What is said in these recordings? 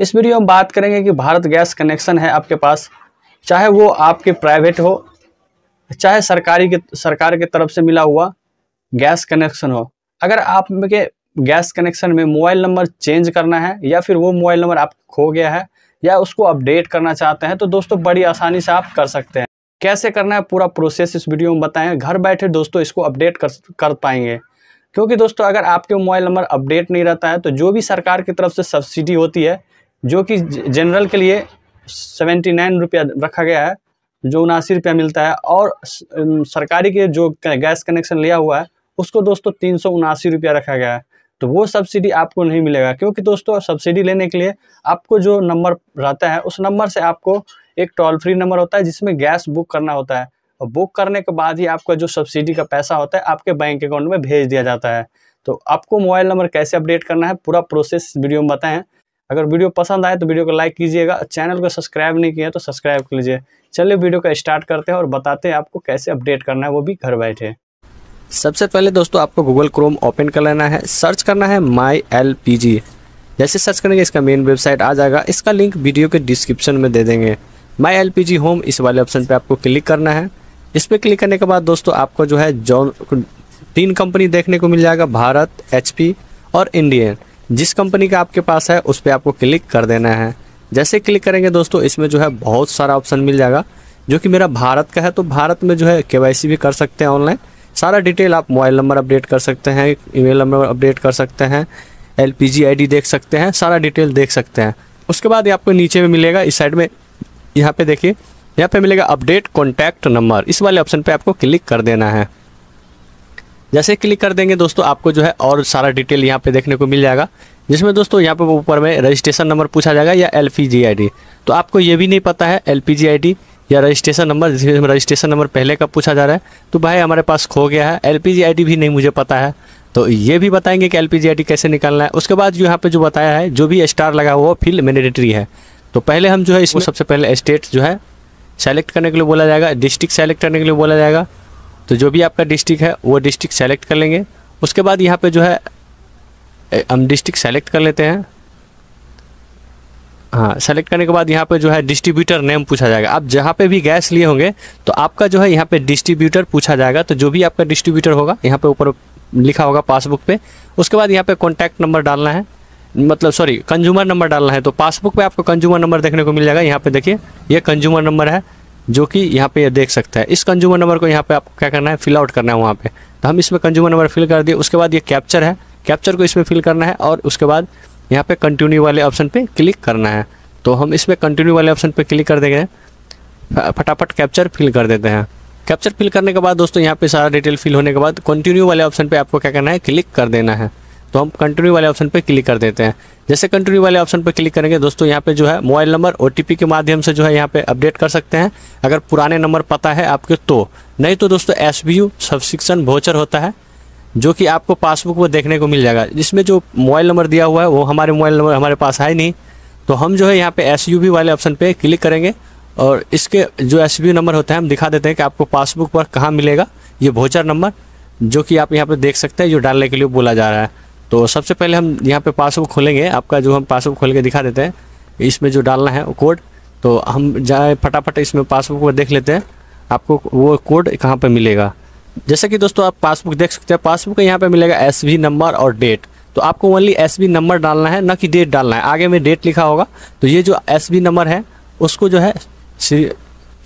इस वीडियो में बात करेंगे कि भारत गैस कनेक्शन है आपके पास चाहे वो आपके प्राइवेट हो चाहे सरकारी के सरकार के तरफ से मिला हुआ गैस कनेक्शन हो अगर आप के गैस कनेक्शन में मोबाइल नंबर चेंज करना है या फिर वो मोबाइल नंबर आप खो गया है या उसको अपडेट करना चाहते हैं तो दोस्तों बड़ी आसानी से आप कर सकते हैं कैसे करना है पूरा प्रोसेस इस वीडियो में बताएं घर बैठे दोस्तों इसको अपडेट कर कर पाएंगे क्योंकि दोस्तों अगर आपके मोबाइल नंबर अपडेट नहीं रहता है तो जो भी सरकार की तरफ से सब्सिडी होती है जो कि जनरल के लिए सेवेंटी नाइन रुपया रखा गया है जो उनासी रुपया मिलता है और सरकारी के जो गैस कनेक्शन लिया हुआ है उसको दोस्तों तीन सौ उनासी रुपया रखा गया है तो वो सब्सिडी आपको नहीं मिलेगा क्योंकि दोस्तों सब्सिडी लेने के लिए आपको जो नंबर रहता है उस नंबर से आपको एक टोल फ्री नंबर होता है जिसमें गैस बुक करना होता है और बुक करने के बाद ही आपका जो सब्सिडी का पैसा होता है आपके बैंक अकाउंट में भेज दिया जाता है तो आपको मोबाइल नंबर कैसे अपडेट करना है पूरा प्रोसेस वीडियो में बताएं अगर वीडियो पसंद आए तो वीडियो को लाइक कीजिएगा चैनल को सब्सक्राइब नहीं किया तो सब्सक्राइब कर लीजिए चलिए वीडियो का स्टार्ट करते हैं और बताते हैं आपको कैसे अपडेट करना है वो भी घर बैठे सबसे पहले दोस्तों आपको गूगल क्रोम ओपन कर लेना है सर्च करना है माई एल पी जी जैसे सर्च करेंगे इसका मेन वेबसाइट आ जाएगा इसका लिंक वीडियो के डिस्क्रिप्शन में दे देंगे my L P G home इस वाले ऑप्शन पर आपको क्लिक करना है इस पर क्लिक करने के बाद दोस्तों आपको जो है जॉन तीन कंपनी देखने को मिल जाएगा भारत एच और इंडियन जिस कंपनी का आपके पास है उस पर आपको क्लिक कर देना है जैसे क्लिक करेंगे दोस्तों इसमें जो है बहुत सारा ऑप्शन मिल जाएगा जो कि मेरा भारत का है तो भारत में जो है के भी कर सकते हैं ऑनलाइन सारा डिटेल आप मोबाइल नंबर अपडेट कर सकते हैं ईमेल नंबर अपडेट कर सकते हैं एल पी देख सकते हैं सारा डिटेल देख सकते हैं उसके बाद आपको नीचे में मिलेगा इस साइड में यहाँ पे देखिए यहाँ पे मिलेगा अपडेट कॉन्टैक्ट नंबर इस वाले ऑप्शन पे आपको क्लिक कर देना है जैसे क्लिक कर देंगे दोस्तों आपको जो है और सारा डिटेल यहाँ पे देखने को मिल जाएगा जिसमें दोस्तों यहाँ पे ऊपर में रजिस्ट्रेशन नंबर पूछा जाएगा या एल पी तो आपको ये भी नहीं पता है एल पी या रजिस्ट्रेशन नंबर जिसमें रजिस्ट्रेशन नंबर पहले का पूछा जा रहा है तो भाई हमारे पास खो गया है एल पी भी नहीं मुझे पता है तो ये भी बताएंगे कि एल पी कैसे निकालना है उसके बाद जो यहाँ पे जो बताया है जो भी स्टार लगा हुआ फील्ड मैंडेटरी है तो पहले हम जो है इसमें सबसे पहले स्टेट जो है सेलेक्ट करने के लिए बोला जाएगा डिस्ट्रिक्ट सेलेक्ट करने के लिए बोला जाएगा तो जो भी आपका डिस्ट्रिक्ट है वो डिस्ट्रिक्ट सेलेक्ट कर लेंगे उसके बाद यहाँ पे जो है हम डिस्ट्रिक्ट सेलेक्ट कर लेते हैं हाँ सेलेक्ट करने के बाद यहाँ पे जो है डिस्ट्रीब्यूटर नेम पूछा जाएगा आप जहाँ पे भी गैस लिए होंगे तो आपका जो है यहाँ पे डिस्ट्रीब्यूटर पूछा जाएगा तो जो भी आपका डिस्ट्रीब्यूटर होगा यहाँ पे ऊपर लिखा होगा पासबुक पे उसके बाद यहाँ पे कॉन्टैक्ट नंबर डालना है मतलब सॉरी कंज्यूमर नंबर डालना है तो पासबुक पे आपको कंज्यूमर नंबर देखने को मिल जाएगा यहाँ पे देखिए ये कंज्यूमर नंबर है जो कि यहाँ पे ये देख सकता है इस कंज्यूमर नंबर को यहाँ पे आपको क्या करना है फिल आउट करना है वहाँ पे तो हम इसमें कंज्यूमर नंबर फिल कर दिए उसके बाद ये कैप्चर है कैप्चर को इसमें फिल करना है और उसके बाद यहाँ पे कंटिन्यू वाले ऑप्शन पे क्लिक करना है तो हम इसमें कंटिन्यू वाले ऑप्शन पे क्लिक कर देंगे फटाफट कैप्चर फिल कर देते हैं कैप्चर फिल करने के बाद दोस्तों यहाँ पे सारा डिटेल फिल होने के बाद कंटिन्यू वाले ऑप्शन पे आपको क्या करना है क्लिक कर देना है तो हम कंटिन्यू वाले ऑप्शन पर क्लिक कर देते हैं जैसे कंटिन्यू वाले ऑप्शन पर क्लिक करेंगे दोस्तों यहाँ पे जो है मोबाइल नंबर ओ के माध्यम से जो है यहाँ पे अपडेट कर सकते हैं अगर पुराने नंबर पता है आपके तो नहीं तो दोस्तों S B U subscription voucher होता है जो कि आपको पासबुक में देखने को मिल जाएगा जिसमें जो मोबाइल नंबर दिया हुआ है वो हमारे मोबाइल नंबर हमारे पास है नहीं तो हम जो है यहाँ पे एस वाले ऑप्शन पर क्लिक करेंगे और इसके जो एस नंबर होता है हम दिखा देते हैं कि आपको पासबुक पर कहाँ मिलेगा ये भोचर नंबर जो कि आप यहाँ पर देख सकते हैं जो डालने के लिए बोला जा रहा है तो सबसे पहले हम यहाँ पे पासबुक खोलेंगे आपका जो हम पासबुक खोल के दिखा देते हैं इसमें जो डालना है वो कोड तो हम जाए फटाफट इसमें पासबुक को देख लेते हैं आपको वो कोड कहाँ पर मिलेगा जैसे कि दोस्तों आप पासबुक देख सकते हैं पासबुक यहाँ पर मिलेगा एस नंबर और डेट तो आपको ओनली एस नंबर डालना है ना कि डेट डालना है आगे में डेट लिखा होगा तो ये जो एस नंबर है उसको जो है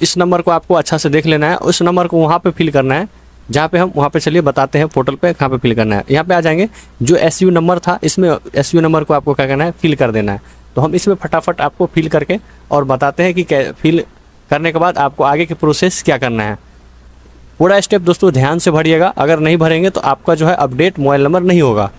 इस नंबर को आपको अच्छा से देख लेना है उस नंबर को वहाँ पे फिल करना है जहाँ पे हम वहाँ पे चलिए बताते हैं पोर्टल पे कहाँ पे फिल करना है यहाँ पे आ जाएंगे जो एस नंबर था इसमें एस नंबर को आपको क्या करना है फिल कर देना है तो हम इसमें फटाफट आपको फिल करके और बताते हैं कि फिल करने के बाद आपको आगे की प्रोसेस क्या करना है पूरा स्टेप दोस्तों ध्यान से भरिएगा अगर नहीं भरेंगे तो आपका जो है अपडेट मोबाइल नंबर नहीं होगा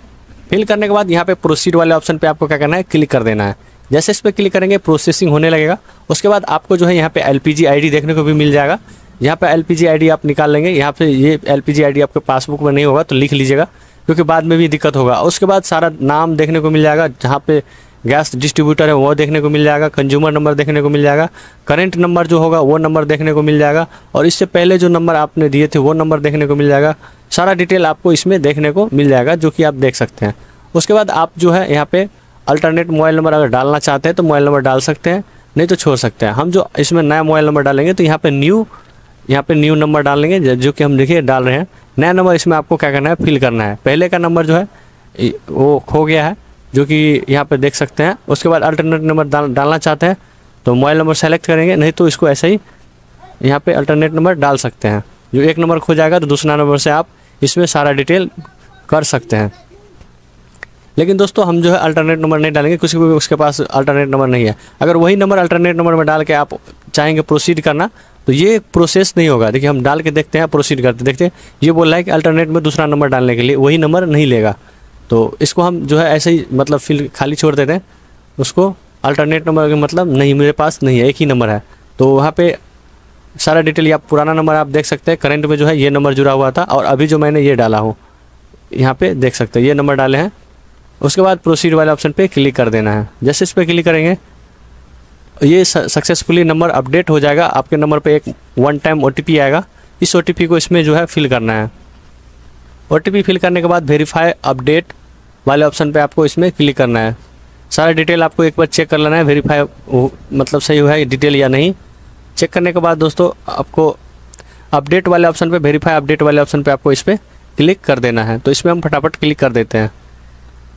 फिल करने के बाद यहाँ पे प्रोसीड वाले ऑप्शन पे आपको क्या करना है क्लिक कर देना है जैसे इस पर क्लिक करेंगे प्रोसेसिंग होने लगेगा उसके बाद आपको जो है यहाँ पे एल पी देखने को भी मिल जाएगा यहाँ पे एल पी आप निकाल लेंगे यहाँ पे ये एल पी आपके पासबुक में नहीं होगा तो लिख लीजिएगा क्योंकि बाद में भी दिक्कत होगा उसके बाद सारा नाम देखने को मिल जाएगा जहाँ पे गैस डिस्ट्रीब्यूटर है वो देखने को मिल जाएगा कंज्यूमर नंबर देखने को मिल जाएगा करंट नंबर जो होगा वो नंबर देखने को मिल जाएगा और इससे पहले जो नंबर आपने दिए थे वो नंबर देखने को मिल जाएगा सारा डिटेल आपको इसमें देखने को मिल जाएगा जो कि आप देख सकते हैं उसके बाद आप जो है यहाँ पर अल्टरनेट मोबाइल नंबर अगर डालना चाहते हैं तो मोबाइल नंबर डाल सकते हैं नहीं तो छोड़ सकते हैं हम जो इसमें नया मोबाइल नंबर डालेंगे तो यहाँ पर न्यू यहाँ पे न्यू नंबर डाल लेंगे जो कि हम देखिए डाल रहे हैं नया नंबर इसमें आपको क्या करना है फिल करना है पहले का नंबर जो है वो खो गया है जो कि यहाँ पे देख सकते हैं उसके बाद अल्टरनेट नंबर डाल, डालना चाहते हैं तो मोबाइल नंबर सेलेक्ट करेंगे नहीं तो इसको ऐसे ही यहाँ पे अल्टरनेट नंबर डाल सकते हैं जो एक नंबर खो जाएगा तो दूसरा नंबर से आप इसमें सारा डिटेल कर सकते हैं लेकिन दोस्तों हम जो है अल्टरनेट नंबर नहीं डालेंगे किसी भी उसके पास अल्टरनेट नंबर नहीं है अगर वही नंबर अल्टरनेट नंबर में डाल के आप चाहेंगे प्रोसीड करना तो ये प्रोसेस नहीं होगा देखिए हम डाल के देखते हैं प्रोसीड करते देखते हैं ये बोल रहा है कि अल्टरनेट में दूसरा नंबर डालने के लिए वही नंबर नहीं लेगा तो इसको हम जो है ऐसे ही मतलब फिल खाली छोड़ देते हैं उसको अल्टरनेट नंबर मतलब नहीं मेरे पास नहीं है एक ही नंबर है तो वहाँ पर सारा डिटेल या पुराना नंबर आप देख सकते हैं करेंट में जो है ये नंबर जुड़ा हुआ था और अभी जो मैंने ये डाला हूँ यहाँ पर देख सकते हैं ये नंबर डाले हैं उसके बाद प्रोसीड वाले ऑप्शन पे क्लिक कर देना है जैसे इस पर क्लिक करेंगे ये सक्सेसफुली नंबर अपडेट हो जाएगा आपके नंबर पे एक वन टाइम ओ आएगा इस ओ को इसमें जो है फिल करना है ओ फिल करने के बाद वेरीफाई अपडेट वाले ऑप्शन पे आपको इसमें क्लिक करना है सारा डिटेल आपको एक बार चेक कर लेना है वेरीफाई मतलब सही हुआ है डिटेल या नहीं चेक करने के बाद दोस्तों आपको अपडेट वाले ऑप्शन पर वेरीफाई अपडेट वाले ऑप्शन पर आपको इस पर क्लिक कर देना है तो इसमें हम फटाफट क्लिक कर देते हैं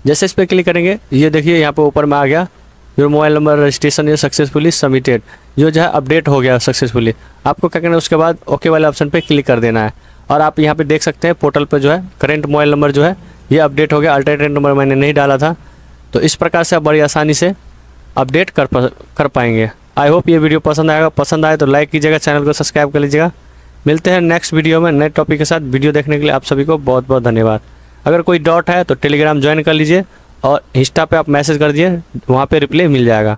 जैसे इस पर क्लिक करेंगे ये देखिए यहाँ पर ऊपर में आ गया your mobile number registration is successfully submitted जो जो है अपडेट हो गया सक्सेसफुली आपको क्या करना है उसके बाद ओके वाले ऑप्शन पर क्लिक कर देना है और आप यहाँ पर देख सकते हैं पोर्टल पर जो है करेंट मोबाइल नंबर जो है ये अपडेट हो गया अल्टरनेट नंबर मैंने नहीं डाला था तो इस प्रकार से आप बड़ी आसानी से अपडेट कर कर पाएंगे आई होप ये वीडियो पसंद आएगा पसंद आए तो लाइक कीजिएगा चैनल को सब्सक्राइब कर लीजिएगा मिलते हैं नेक्स्ट वीडियो में नए टॉपिक के साथ वीडियो देखने के लिए आप सभी को बहुत बहुत धन्यवाद अगर कोई डॉट है तो टेलीग्राम ज्वाइन कर लीजिए और इंस्टा पे आप मैसेज कर दिए वहाँ पे रिप्लाई मिल जाएगा